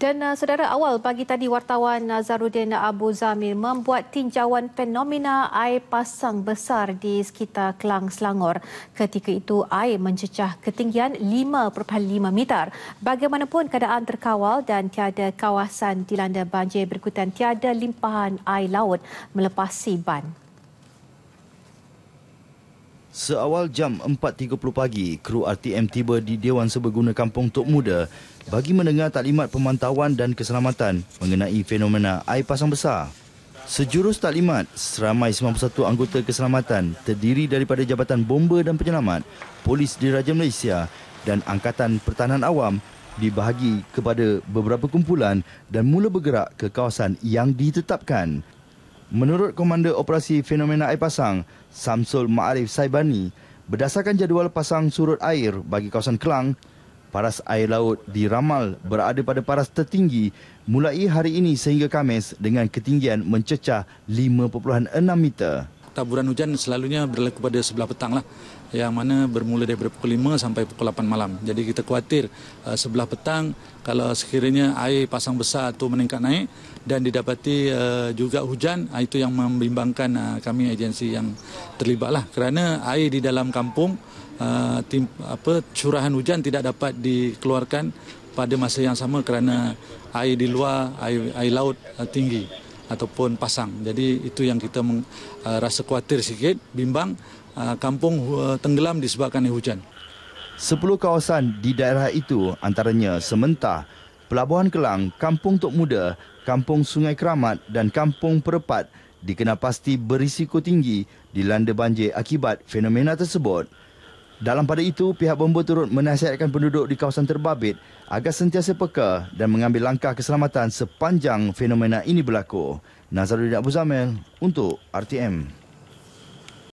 Dan uh, saudara awal pagi tadi wartawan Nazarudin Abu Zamir membuat tinjauan fenomena air pasang besar di sekitar Kelang Selangor. Ketika itu air mencecah ketinggian 5.5 meter. Bagaimanapun keadaan terkawal dan tiada kawasan dilanda banjir berikutan tiada limpahan air laut melepasi ban. Seawal jam 4.30 pagi, kru RTM tiba di Dewan Seberguna Kampung Tok Muda bagi mendengar taklimat pemantauan dan keselamatan mengenai fenomena air pasang besar. Sejurus taklimat, seramai 91 anggota keselamatan terdiri daripada Jabatan Bomba dan Penyelamat, Polis Diraja Malaysia dan Angkatan Pertahanan Awam dibahagi kepada beberapa kumpulan dan mula bergerak ke kawasan yang ditetapkan. Menurut Komander Operasi Fenomena Air Pasang, Samsul Ma'arif Saibani, berdasarkan jadual pasang surut air bagi kawasan Kelang, paras air laut di Ramal berada pada paras tertinggi mulai hari ini sehingga Kamis dengan ketinggian mencecah 5.6 meter taburan hujan selalunya berlaku pada sebelah petang lah yang mana bermula dari pukul 5 sampai pukul 8 malam. Jadi kita khawatir uh, sebelah petang kalau sekiranya air pasang besar atau meningkat naik dan didapati uh, juga hujan, uh, itu yang membimbangkan kami agensi yang terlibat lah. Kerana air di dalam kampung, apa, curahan hujan tidak dapat dikeluarkan pada masa yang sama kerana air di luar, air, air laut tinggi ataupun pasang. Jadi itu yang kita meng, uh, rasa khawatir sikit, bimbang uh, kampung uh, tenggelam disebabkan hujan. Sepuluh kawasan di daerah itu antaranya Sementah, Pelabuhan Kelang, Kampung Tok Muda, Kampung Sungai Keramat dan Kampung Perepat dikenal pasti berisiko tinggi dilanda banjir akibat fenomena tersebut. Dalam pada itu, pihak bomba turut menasihatkan penduduk di kawasan terbabit agar sentiasa peka dan mengambil langkah keselamatan sepanjang fenomena ini berlaku. Nazaruddin Abu Zamil untuk RTM.